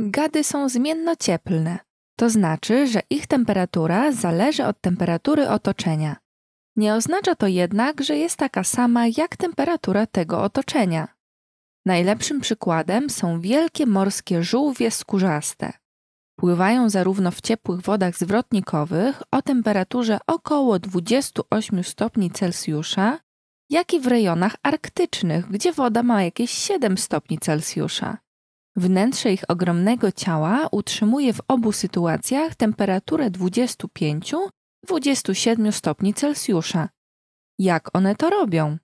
Gady są zmiennocieplne, to znaczy, że ich temperatura zależy od temperatury otoczenia. Nie oznacza to jednak, że jest taka sama jak temperatura tego otoczenia. Najlepszym przykładem są wielkie morskie żółwie skórzaste. Pływają zarówno w ciepłych wodach zwrotnikowych o temperaturze około 28 stopni Celsjusza, jak i w rejonach arktycznych, gdzie woda ma jakieś 7 stopni Celsjusza. Wnętrze ich ogromnego ciała utrzymuje w obu sytuacjach temperaturę 25-27 stopni Celsjusza. Jak one to robią?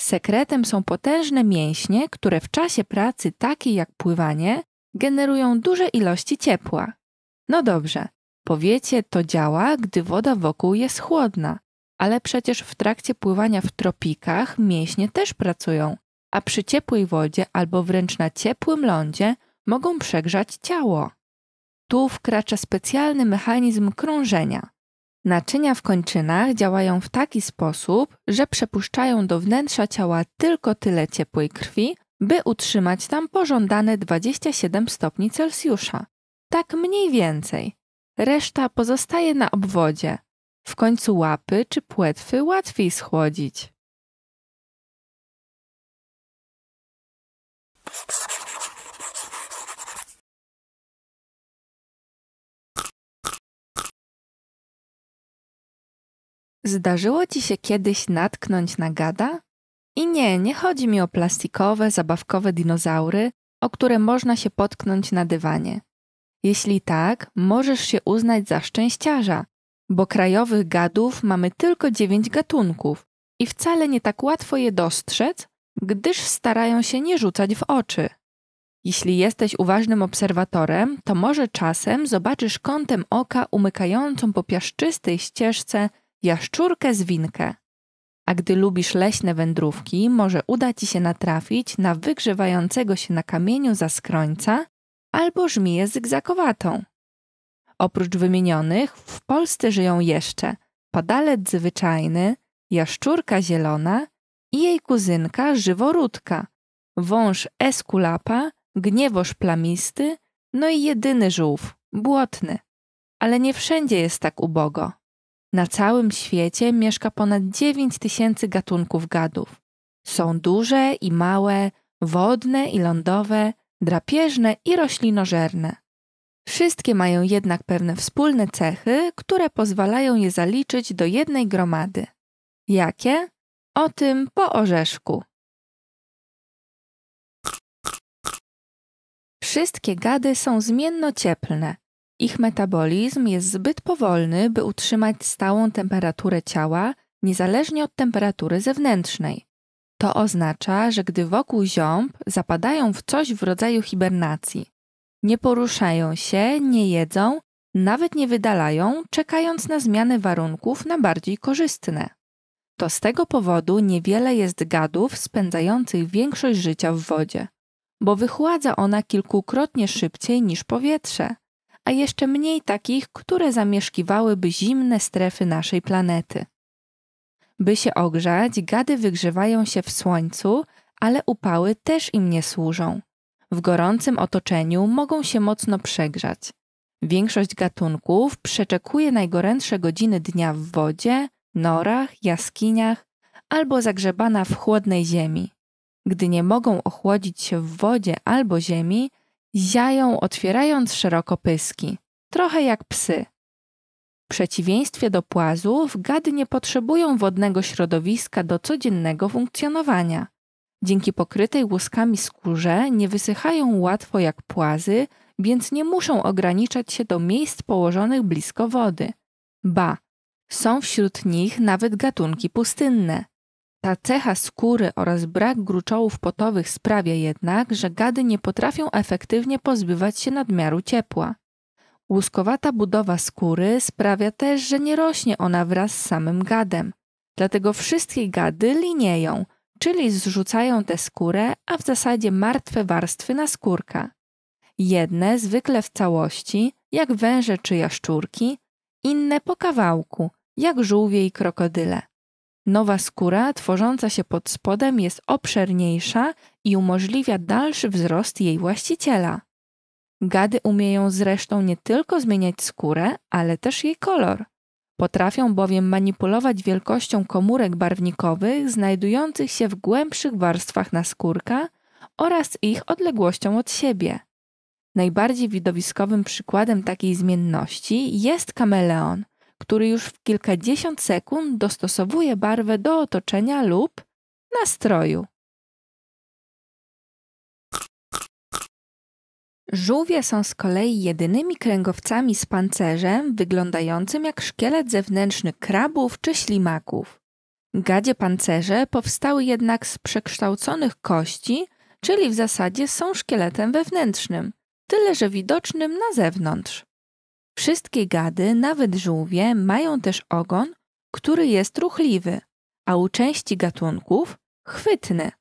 Sekretem są potężne mięśnie, które w czasie pracy takiej jak pływanie generują duże ilości ciepła. No dobrze, powiecie to działa, gdy woda wokół jest chłodna, ale przecież w trakcie pływania w tropikach mięśnie też pracują a przy ciepłej wodzie albo wręcz na ciepłym lądzie mogą przegrzać ciało. Tu wkracza specjalny mechanizm krążenia. Naczynia w kończynach działają w taki sposób, że przepuszczają do wnętrza ciała tylko tyle ciepłej krwi, by utrzymać tam pożądane 27 stopni Celsjusza. Tak mniej więcej. Reszta pozostaje na obwodzie. W końcu łapy czy płetwy łatwiej schłodzić. Zdarzyło ci się kiedyś natknąć na gada? I nie, nie chodzi mi o plastikowe, zabawkowe dinozaury, o które można się potknąć na dywanie. Jeśli tak, możesz się uznać za szczęściarza, bo krajowych gadów mamy tylko dziewięć gatunków i wcale nie tak łatwo je dostrzec, gdyż starają się nie rzucać w oczy. Jeśli jesteś uważnym obserwatorem, to może czasem zobaczysz kątem oka umykającą po piaszczystej ścieżce jaszczurkę zwinkę. A gdy lubisz leśne wędrówki, może uda ci się natrafić na wygrzewającego się na kamieniu za skrońca albo żmiję zygzakowatą. Oprócz wymienionych, w Polsce żyją jeszcze padalec zwyczajny, jaszczurka zielona i jej kuzynka żyworódka, wąż eskulapa, gniewoż plamisty, no i jedyny żółw, błotny. Ale nie wszędzie jest tak ubogo. Na całym świecie mieszka ponad 9 tysięcy gatunków gadów. Są duże i małe, wodne i lądowe, drapieżne i roślinożerne. Wszystkie mają jednak pewne wspólne cechy, które pozwalają je zaliczyć do jednej gromady. Jakie? O tym po orzeszku. Wszystkie gady są zmienno cieplne, ich metabolizm jest zbyt powolny, by utrzymać stałą temperaturę ciała, niezależnie od temperatury zewnętrznej. To oznacza, że gdy wokół ziąb zapadają w coś w rodzaju hibernacji. Nie poruszają się, nie jedzą, nawet nie wydalają, czekając na zmiany warunków na bardziej korzystne. To z tego powodu niewiele jest gadów spędzających większość życia w wodzie, bo wychładza ona kilkukrotnie szybciej niż powietrze a jeszcze mniej takich, które zamieszkiwałyby zimne strefy naszej planety. By się ogrzać, gady wygrzewają się w słońcu, ale upały też im nie służą. W gorącym otoczeniu mogą się mocno przegrzać. Większość gatunków przeczekuje najgorętsze godziny dnia w wodzie, norach, jaskiniach albo zagrzebana w chłodnej ziemi. Gdy nie mogą ochłodzić się w wodzie albo ziemi, Zjają otwierając szeroko pyski, trochę jak psy. W przeciwieństwie do płazów, gady nie potrzebują wodnego środowiska do codziennego funkcjonowania. Dzięki pokrytej łuskami skórze nie wysychają łatwo jak płazy, więc nie muszą ograniczać się do miejsc położonych blisko wody. Ba, są wśród nich nawet gatunki pustynne. Ta cecha skóry oraz brak gruczołów potowych sprawia jednak, że gady nie potrafią efektywnie pozbywać się nadmiaru ciepła. Łuskowata budowa skóry sprawia też, że nie rośnie ona wraz z samym gadem. Dlatego wszystkie gady linieją, czyli zrzucają tę skórę, a w zasadzie martwe warstwy na skórka. Jedne zwykle w całości, jak węże czy jaszczurki, inne po kawałku, jak żółwie i krokodyle. Nowa skóra tworząca się pod spodem jest obszerniejsza i umożliwia dalszy wzrost jej właściciela. Gady umieją zresztą nie tylko zmieniać skórę, ale też jej kolor. Potrafią bowiem manipulować wielkością komórek barwnikowych znajdujących się w głębszych warstwach naskórka oraz ich odległością od siebie. Najbardziej widowiskowym przykładem takiej zmienności jest kameleon – który już w kilkadziesiąt sekund dostosowuje barwę do otoczenia lub nastroju. Żółwie są z kolei jedynymi kręgowcami z pancerzem wyglądającym jak szkielet zewnętrzny krabów czy ślimaków. Gadzie pancerze powstały jednak z przekształconych kości, czyli w zasadzie są szkieletem wewnętrznym, tyle że widocznym na zewnątrz. Wszystkie gady, nawet żółwie, mają też ogon, który jest ruchliwy, a u części gatunków chwytny.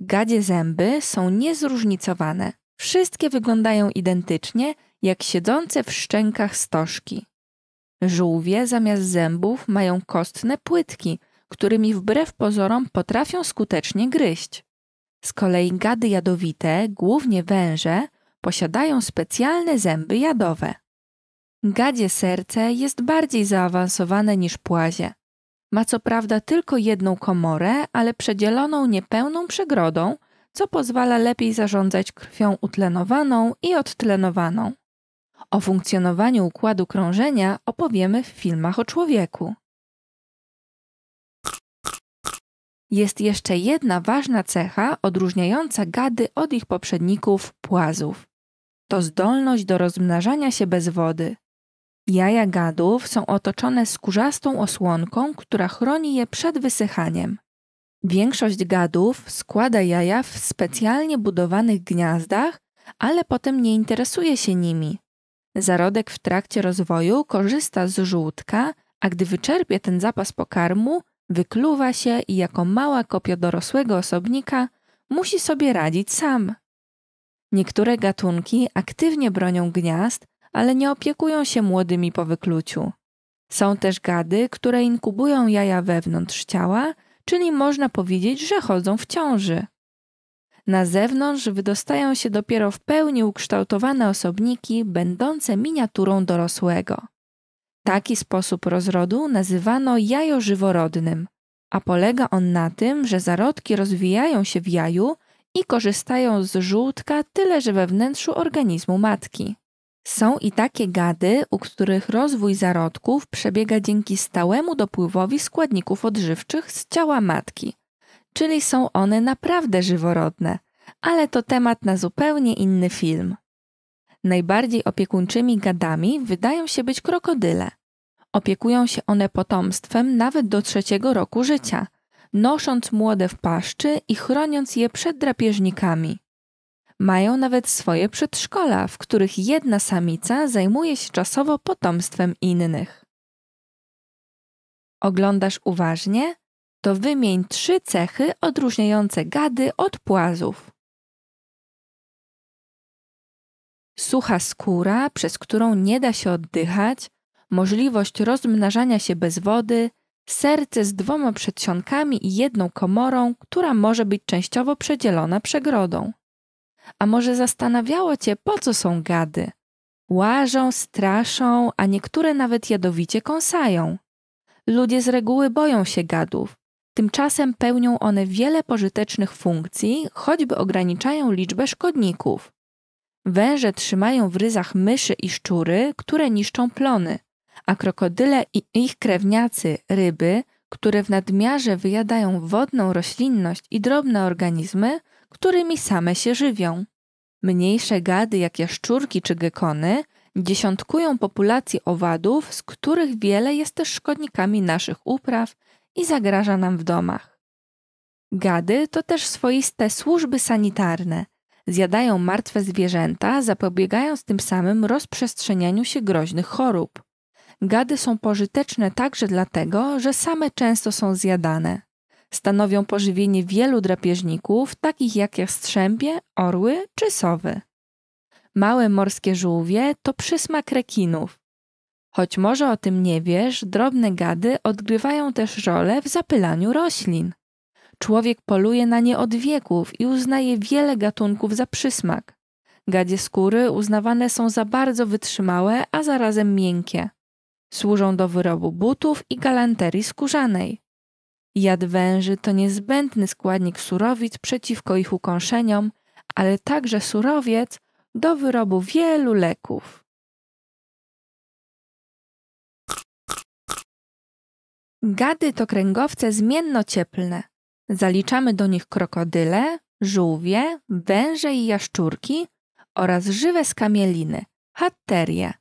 Gadzie zęby są niezróżnicowane. Wszystkie wyglądają identycznie jak siedzące w szczękach stożki. Żółwie zamiast zębów mają kostne płytki, którymi wbrew pozorom potrafią skutecznie gryźć. Z kolei gady jadowite, głównie węże, posiadają specjalne zęby jadowe. Gadzie serce jest bardziej zaawansowane niż płazie. Ma co prawda tylko jedną komorę, ale przedzieloną niepełną przegrodą, co pozwala lepiej zarządzać krwią utlenowaną i odtlenowaną. O funkcjonowaniu układu krążenia opowiemy w filmach o człowieku. Jest jeszcze jedna ważna cecha odróżniająca gady od ich poprzedników płazów. To zdolność do rozmnażania się bez wody. Jaja gadów są otoczone skórzastą osłonką, która chroni je przed wysychaniem. Większość gadów składa jaja w specjalnie budowanych gniazdach, ale potem nie interesuje się nimi. Zarodek w trakcie rozwoju korzysta z żółtka, a gdy wyczerpie ten zapas pokarmu, wykluwa się i jako mała kopia dorosłego osobnika musi sobie radzić sam. Niektóre gatunki aktywnie bronią gniazd, ale nie opiekują się młodymi po wykluciu. Są też gady, które inkubują jaja wewnątrz ciała, czyli można powiedzieć, że chodzą w ciąży. Na zewnątrz wydostają się dopiero w pełni ukształtowane osobniki, będące miniaturą dorosłego. Taki sposób rozrodu nazywano jajo żyworodnym, a polega on na tym, że zarodki rozwijają się w jaju i korzystają z żółtka tyle, że we wnętrzu organizmu matki. Są i takie gady, u których rozwój zarodków przebiega dzięki stałemu dopływowi składników odżywczych z ciała matki, czyli są one naprawdę żyworodne, ale to temat na zupełnie inny film. Najbardziej opiekuńczymi gadami wydają się być krokodyle. Opiekują się one potomstwem nawet do trzeciego roku życia, nosząc młode w paszczy i chroniąc je przed drapieżnikami. Mają nawet swoje przedszkola, w których jedna samica zajmuje się czasowo potomstwem innych. Oglądasz uważnie? To wymień trzy cechy odróżniające gady od płazów. Sucha skóra, przez którą nie da się oddychać, możliwość rozmnażania się bez wody, serce z dwoma przedsionkami i jedną komorą, która może być częściowo przedzielona przegrodą. A może zastanawiało cię, po co są gady? Łażą, straszą, a niektóre nawet jadowicie kąsają. Ludzie z reguły boją się gadów. Tymczasem pełnią one wiele pożytecznych funkcji, choćby ograniczają liczbę szkodników. Węże trzymają w ryzach myszy i szczury, które niszczą plony, a krokodyle i ich krewniacy ryby, które w nadmiarze wyjadają wodną roślinność i drobne organizmy, którymi same się żywią. Mniejsze gady, jak jaszczurki czy gekony, dziesiątkują populacje owadów, z których wiele jest też szkodnikami naszych upraw i zagraża nam w domach. Gady to też swoiste służby sanitarne. Zjadają martwe zwierzęta, zapobiegając tym samym rozprzestrzenianiu się groźnych chorób. Gady są pożyteczne także dlatego, że same często są zjadane. Stanowią pożywienie wielu drapieżników, takich jak jastrzębie, orły czy sowy. Małe morskie żółwie to przysmak rekinów. Choć może o tym nie wiesz, drobne gady odgrywają też rolę w zapylaniu roślin. Człowiek poluje na nie od wieków i uznaje wiele gatunków za przysmak. Gadzie skóry uznawane są za bardzo wytrzymałe, a zarazem miękkie. Służą do wyrobu butów i galanterii skórzanej. Jad węży to niezbędny składnik surowic przeciwko ich ukąszeniom, ale także surowiec do wyrobu wielu leków. Gady to kręgowce zmiennocieplne. Zaliczamy do nich krokodyle, żółwie, węże i jaszczurki oraz żywe skamieliny, hatterie.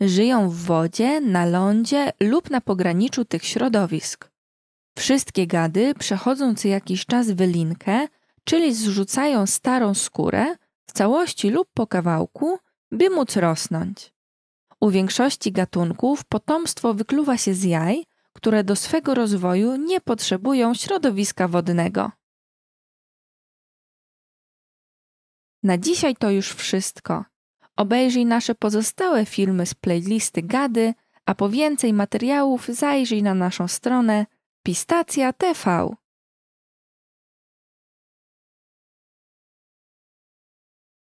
Żyją w wodzie, na lądzie lub na pograniczu tych środowisk. Wszystkie gady przechodzą co jakiś czas wylinkę, czyli zrzucają starą skórę w całości lub po kawałku, by móc rosnąć. U większości gatunków potomstwo wykluwa się z jaj, które do swego rozwoju nie potrzebują środowiska wodnego. Na dzisiaj to już wszystko. Obejrzyj nasze pozostałe filmy z playlisty Gady, a po więcej materiałów zajrzyj na naszą stronę Pistacja TV.